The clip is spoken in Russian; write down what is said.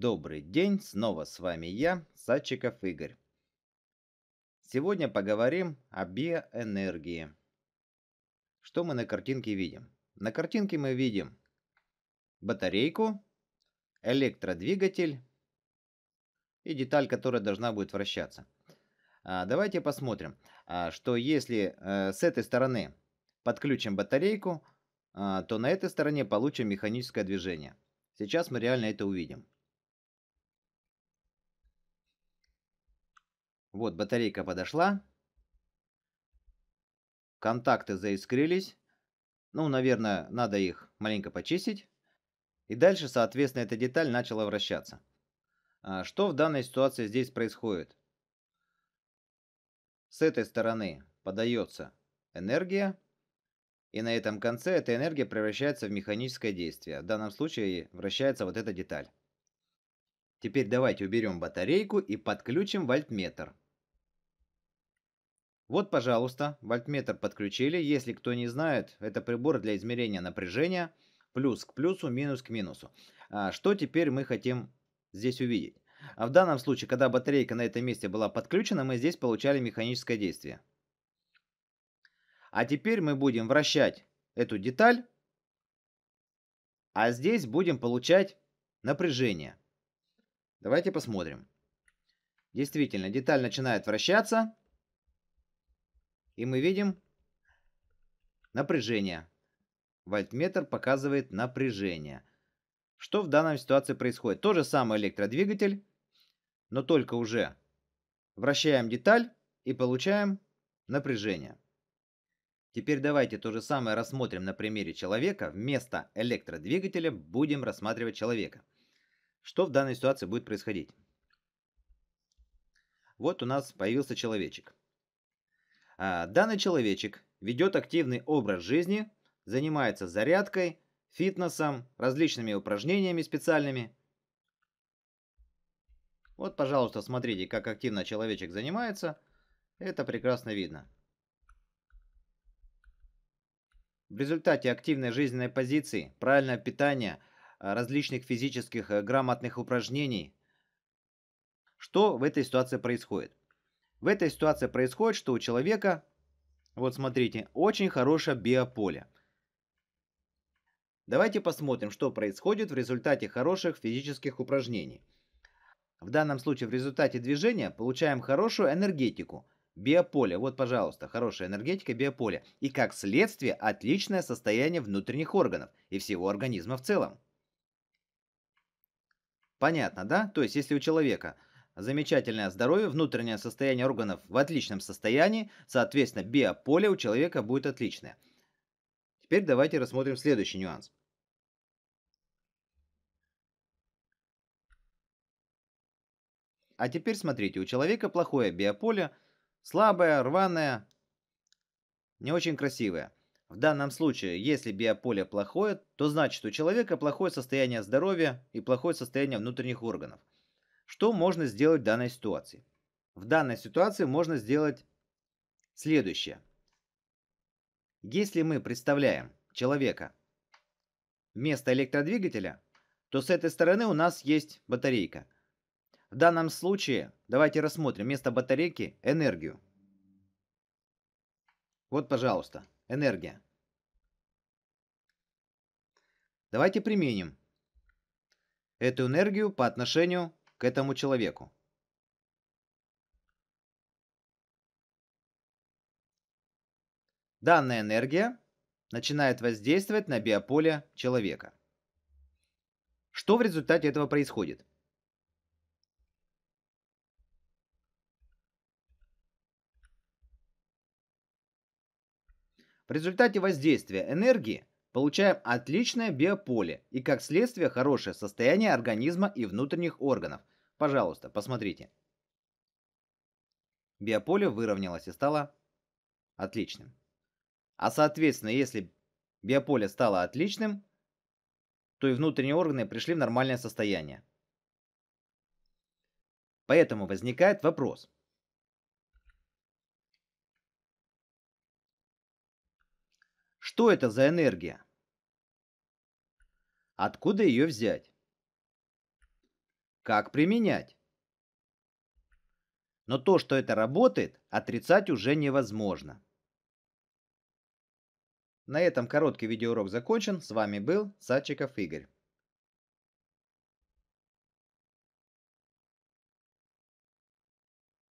Добрый день, снова с вами я, Садчиков Игорь. Сегодня поговорим о биоэнергии. Что мы на картинке видим? На картинке мы видим батарейку, электродвигатель и деталь, которая должна будет вращаться. А, давайте посмотрим, а, что если э, с этой стороны подключим батарейку, а, то на этой стороне получим механическое движение. Сейчас мы реально это увидим. Вот батарейка подошла. Контакты заискрились. Ну, наверное, надо их маленько почистить. И дальше, соответственно, эта деталь начала вращаться. А что в данной ситуации здесь происходит? С этой стороны подается энергия, и на этом конце эта энергия превращается в механическое действие. В данном случае вращается вот эта деталь. Теперь давайте уберем батарейку и подключим вольтметр. Вот, пожалуйста, вольтметр подключили. Если кто не знает, это прибор для измерения напряжения. Плюс к плюсу, минус к минусу. А что теперь мы хотим здесь увидеть? А в данном случае, когда батарейка на этом месте была подключена, мы здесь получали механическое действие. А теперь мы будем вращать эту деталь, а здесь будем получать напряжение. Давайте посмотрим. Действительно, деталь начинает вращаться. И мы видим напряжение. Вольтметр показывает напряжение. Что в данной ситуации происходит? То же самое электродвигатель, но только уже вращаем деталь и получаем напряжение. Теперь давайте то же самое рассмотрим на примере человека. Вместо электродвигателя будем рассматривать человека. Что в данной ситуации будет происходить? Вот у нас появился человечек. А, данный человечек ведет активный образ жизни, занимается зарядкой, фитнесом, различными упражнениями специальными. Вот, пожалуйста, смотрите, как активно человечек занимается. Это прекрасно видно. В результате активной жизненной позиции, правильного питания – Э, различных физических э, грамотных упражнений. Что в этой ситуации происходит? В этой ситуации происходит, что у человека, вот смотрите, очень хорошее биополе. Давайте посмотрим, что происходит в результате хороших физических упражнений. В данном случае в результате движения получаем хорошую энергетику, биополе. Вот, пожалуйста, хорошая энергетика, биополе. И как следствие отличное состояние внутренних органов и всего организма в целом. Понятно, да? То есть, если у человека замечательное здоровье, внутреннее состояние органов в отличном состоянии, соответственно, биополе у человека будет отличное. Теперь давайте рассмотрим следующий нюанс. А теперь смотрите, у человека плохое биополе, слабое, рваное, не очень красивое. В данном случае, если биополе плохое, то значит у человека плохое состояние здоровья и плохое состояние внутренних органов. Что можно сделать в данной ситуации? В данной ситуации можно сделать следующее. Если мы представляем человека вместо электродвигателя, то с этой стороны у нас есть батарейка. В данном случае давайте рассмотрим вместо батарейки энергию. Вот, пожалуйста. Энергия. Давайте применим эту энергию по отношению к этому человеку. Данная энергия начинает воздействовать на биополе человека. Что в результате этого происходит? В результате воздействия энергии получаем отличное биополе и как следствие хорошее состояние организма и внутренних органов. Пожалуйста, посмотрите. Биополе выровнялось и стало отличным. А соответственно, если биополе стало отличным, то и внутренние органы пришли в нормальное состояние. Поэтому возникает вопрос – Что это за энергия? Откуда ее взять? Как применять? Но то, что это работает, отрицать уже невозможно. На этом короткий видеоурок закончен. С вами был Садчиков Игорь.